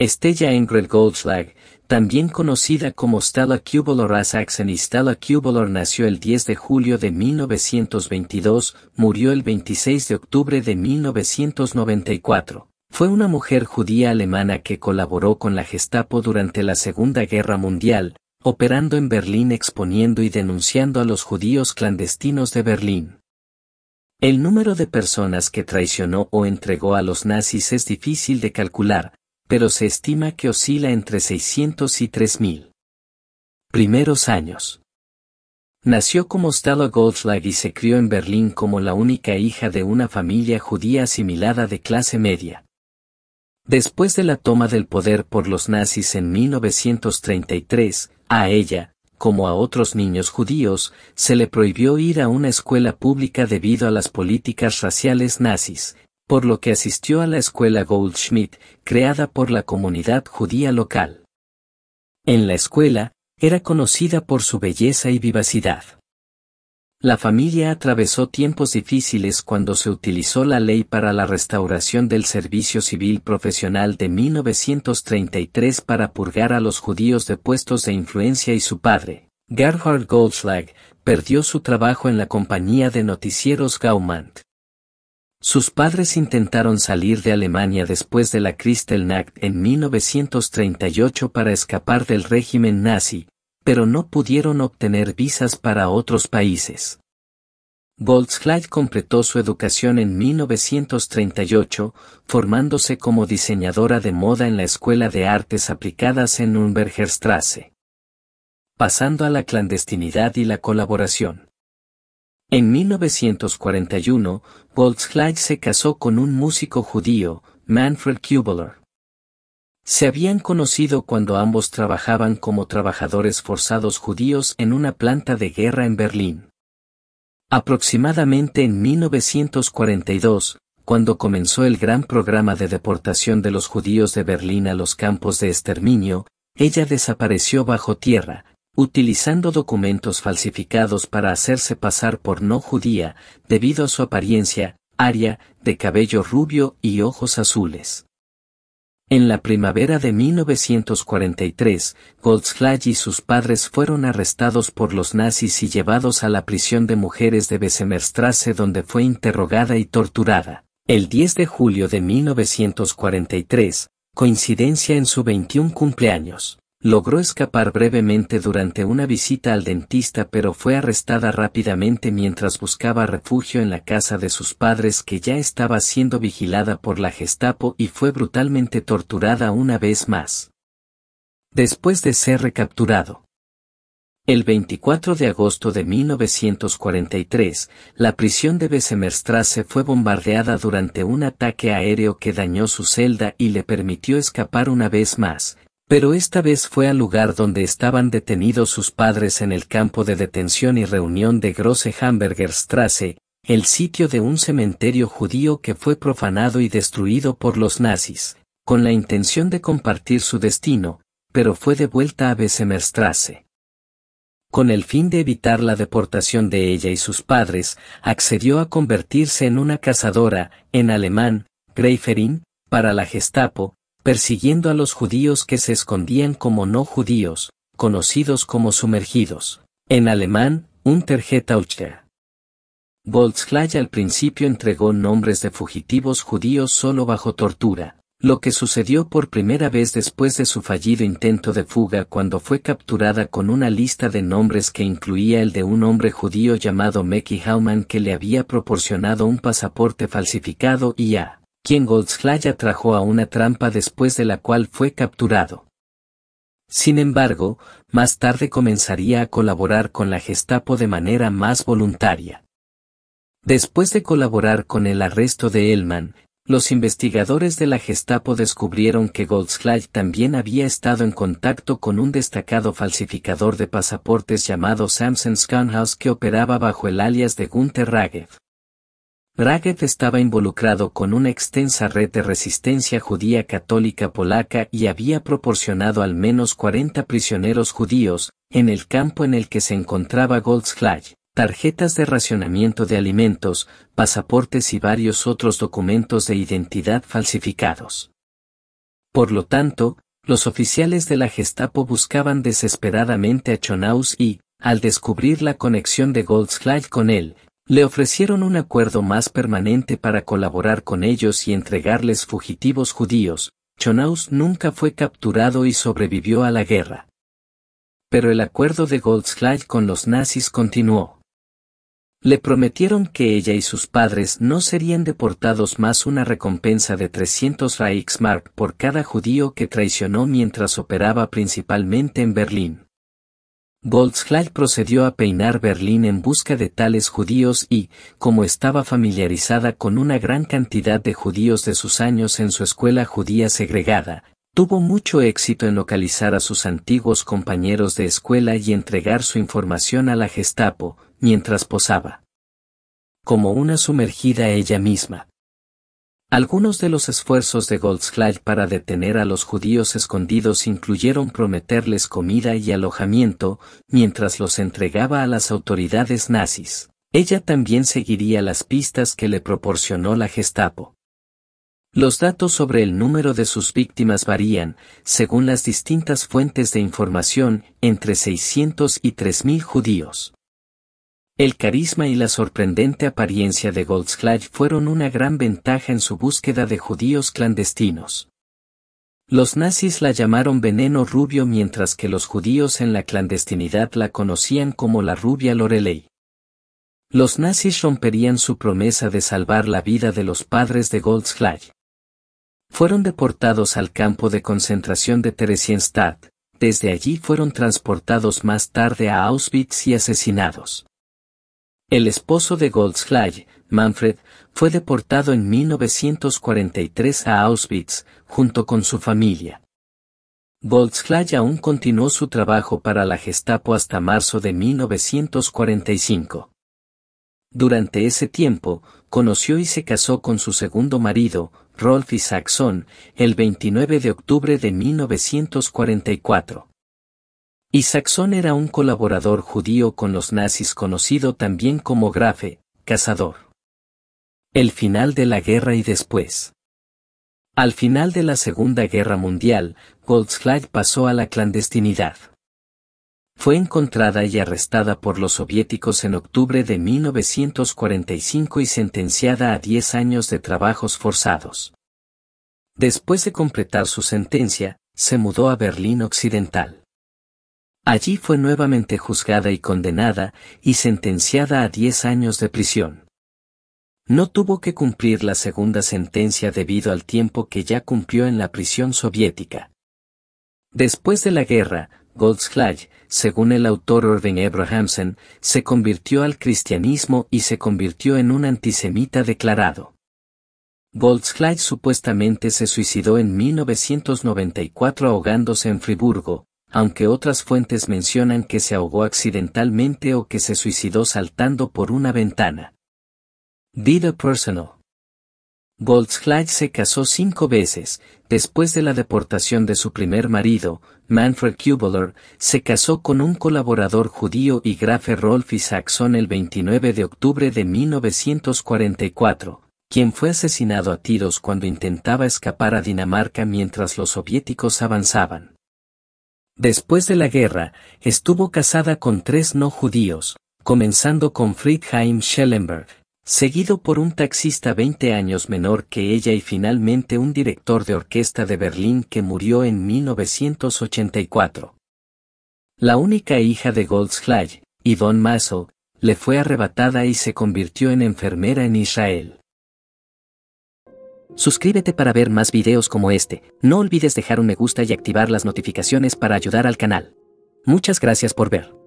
Estella Engel Goldschlag, también conocida como Stella kubler Asaxen y Stella nació el 10 de julio de 1922, murió el 26 de octubre de 1994. Fue una mujer judía alemana que colaboró con la Gestapo durante la Segunda Guerra Mundial, operando en Berlín exponiendo y denunciando a los judíos clandestinos de Berlín. El número de personas que traicionó o entregó a los nazis es difícil de calcular, pero se estima que oscila entre 600 y 3000. Primeros años. Nació como Stella Goldschlag y se crió en Berlín como la única hija de una familia judía asimilada de clase media. Después de la toma del poder por los nazis en 1933, a ella, como a otros niños judíos, se le prohibió ir a una escuela pública debido a las políticas raciales nazis, por lo que asistió a la escuela Goldschmidt, creada por la comunidad judía local. En la escuela, era conocida por su belleza y vivacidad. La familia atravesó tiempos difíciles cuando se utilizó la ley para la restauración del servicio civil profesional de 1933 para purgar a los judíos de puestos de influencia y su padre, Gerhard Goldschlag, perdió su trabajo en la compañía de noticieros Gaumont. Sus padres intentaron salir de Alemania después de la Kristallnacht en 1938 para escapar del régimen nazi, pero no pudieron obtener visas para otros países. Goldschlag completó su educación en 1938, formándose como diseñadora de moda en la Escuela de Artes Aplicadas en Unbergerstrasse. Pasando a la clandestinidad y la colaboración. En 1941, Goldschlag se casó con un músico judío, Manfred Kubler. Se habían conocido cuando ambos trabajaban como trabajadores forzados judíos en una planta de guerra en Berlín. Aproximadamente en 1942, cuando comenzó el gran programa de deportación de los judíos de Berlín a los campos de exterminio, ella desapareció bajo tierra, utilizando documentos falsificados para hacerse pasar por no judía, debido a su apariencia, aria, de cabello rubio y ojos azules. En la primavera de 1943, Goldschlag y sus padres fueron arrestados por los nazis y llevados a la prisión de mujeres de Besemerstrasse donde fue interrogada y torturada. El 10 de julio de 1943, coincidencia en su 21 cumpleaños. Logró escapar brevemente durante una visita al dentista pero fue arrestada rápidamente mientras buscaba refugio en la casa de sus padres que ya estaba siendo vigilada por la Gestapo y fue brutalmente torturada una vez más. Después de ser recapturado. El 24 de agosto de 1943, la prisión de Besemerstrasse fue bombardeada durante un ataque aéreo que dañó su celda y le permitió escapar una vez más, pero esta vez fue al lugar donde estaban detenidos sus padres en el campo de detención y reunión de Grosse Hamburger el sitio de un cementerio judío que fue profanado y destruido por los nazis, con la intención de compartir su destino, pero fue devuelta a Bessemerstrasse. Con el fin de evitar la deportación de ella y sus padres, accedió a convertirse en una cazadora, en alemán, Greiferin, para la Gestapo, persiguiendo a los judíos que se escondían como no judíos, conocidos como sumergidos. En alemán, Untergetauchter. Volksfly al principio entregó nombres de fugitivos judíos solo bajo tortura, lo que sucedió por primera vez después de su fallido intento de fuga cuando fue capturada con una lista de nombres que incluía el de un hombre judío llamado Mekki Haumann que le había proporcionado un pasaporte falsificado y a quien Goldschlag atrajo a una trampa después de la cual fue capturado. Sin embargo, más tarde comenzaría a colaborar con la Gestapo de manera más voluntaria. Después de colaborar con el arresto de Elman, los investigadores de la Gestapo descubrieron que Goldschlag también había estado en contacto con un destacado falsificador de pasaportes llamado Samson Scanhouse que operaba bajo el alias de Gunther Ragev. Ragev estaba involucrado con una extensa red de resistencia judía católica polaca y había proporcionado al menos 40 prisioneros judíos, en el campo en el que se encontraba Goldschlag, tarjetas de racionamiento de alimentos, pasaportes y varios otros documentos de identidad falsificados. Por lo tanto, los oficiales de la Gestapo buscaban desesperadamente a Chonaus y, al descubrir la conexión de Goldschlag con él, le ofrecieron un acuerdo más permanente para colaborar con ellos y entregarles fugitivos judíos, Chonaus nunca fue capturado y sobrevivió a la guerra. Pero el acuerdo de Goldschlag con los nazis continuó. Le prometieron que ella y sus padres no serían deportados más una recompensa de 300 Reichsmark por cada judío que traicionó mientras operaba principalmente en Berlín. Goldschlag procedió a peinar Berlín en busca de tales judíos y, como estaba familiarizada con una gran cantidad de judíos de sus años en su escuela judía segregada, tuvo mucho éxito en localizar a sus antiguos compañeros de escuela y entregar su información a la Gestapo, mientras posaba. Como una sumergida ella misma. Algunos de los esfuerzos de Goldschlag para detener a los judíos escondidos incluyeron prometerles comida y alojamiento, mientras los entregaba a las autoridades nazis. Ella también seguiría las pistas que le proporcionó la Gestapo. Los datos sobre el número de sus víctimas varían, según las distintas fuentes de información, entre 600 y 3.000 judíos. El carisma y la sorprendente apariencia de Goldschlag fueron una gran ventaja en su búsqueda de judíos clandestinos. Los nazis la llamaron veneno rubio mientras que los judíos en la clandestinidad la conocían como la rubia Lorelei. Los nazis romperían su promesa de salvar la vida de los padres de Goldschlag. Fueron deportados al campo de concentración de Theresienstadt, desde allí fueron transportados más tarde a Auschwitz y asesinados. El esposo de Goldschlag, Manfred, fue deportado en 1943 a Auschwitz, junto con su familia. Goldschlag aún continuó su trabajo para la Gestapo hasta marzo de 1945. Durante ese tiempo, conoció y se casó con su segundo marido, Rolf Isaacson, el 29 de octubre de 1944. Y Saxón era un colaborador judío con los nazis conocido también como Grafe, cazador. El final de la guerra y después. Al final de la Segunda Guerra Mundial, Goldschlag pasó a la clandestinidad. Fue encontrada y arrestada por los soviéticos en octubre de 1945 y sentenciada a 10 años de trabajos forzados. Después de completar su sentencia, se mudó a Berlín Occidental. Allí fue nuevamente juzgada y condenada, y sentenciada a 10 años de prisión. No tuvo que cumplir la segunda sentencia debido al tiempo que ya cumplió en la prisión soviética. Después de la guerra, Goldschlag, según el autor Irving Abrahamsen, se convirtió al cristianismo y se convirtió en un antisemita declarado. Goldschlag supuestamente se suicidó en 1994 ahogándose en Friburgo, aunque otras fuentes mencionan que se ahogó accidentalmente o que se suicidó saltando por una ventana. Vida personal. Goldschlag se casó cinco veces, después de la deportación de su primer marido, Manfred Kubler, se casó con un colaborador judío y grafe Rolf Isaacson el 29 de octubre de 1944, quien fue asesinado a tiros cuando intentaba escapar a Dinamarca mientras los soviéticos avanzaban. Después de la guerra, estuvo casada con tres no judíos, comenzando con Friedheim Schellenberg, seguido por un taxista 20 años menor que ella y finalmente un director de orquesta de Berlín que murió en 1984. La única hija de Goldschlag, Yvonne Maso, le fue arrebatada y se convirtió en enfermera en Israel. Suscríbete para ver más videos como este, no olvides dejar un me gusta y activar las notificaciones para ayudar al canal. Muchas gracias por ver.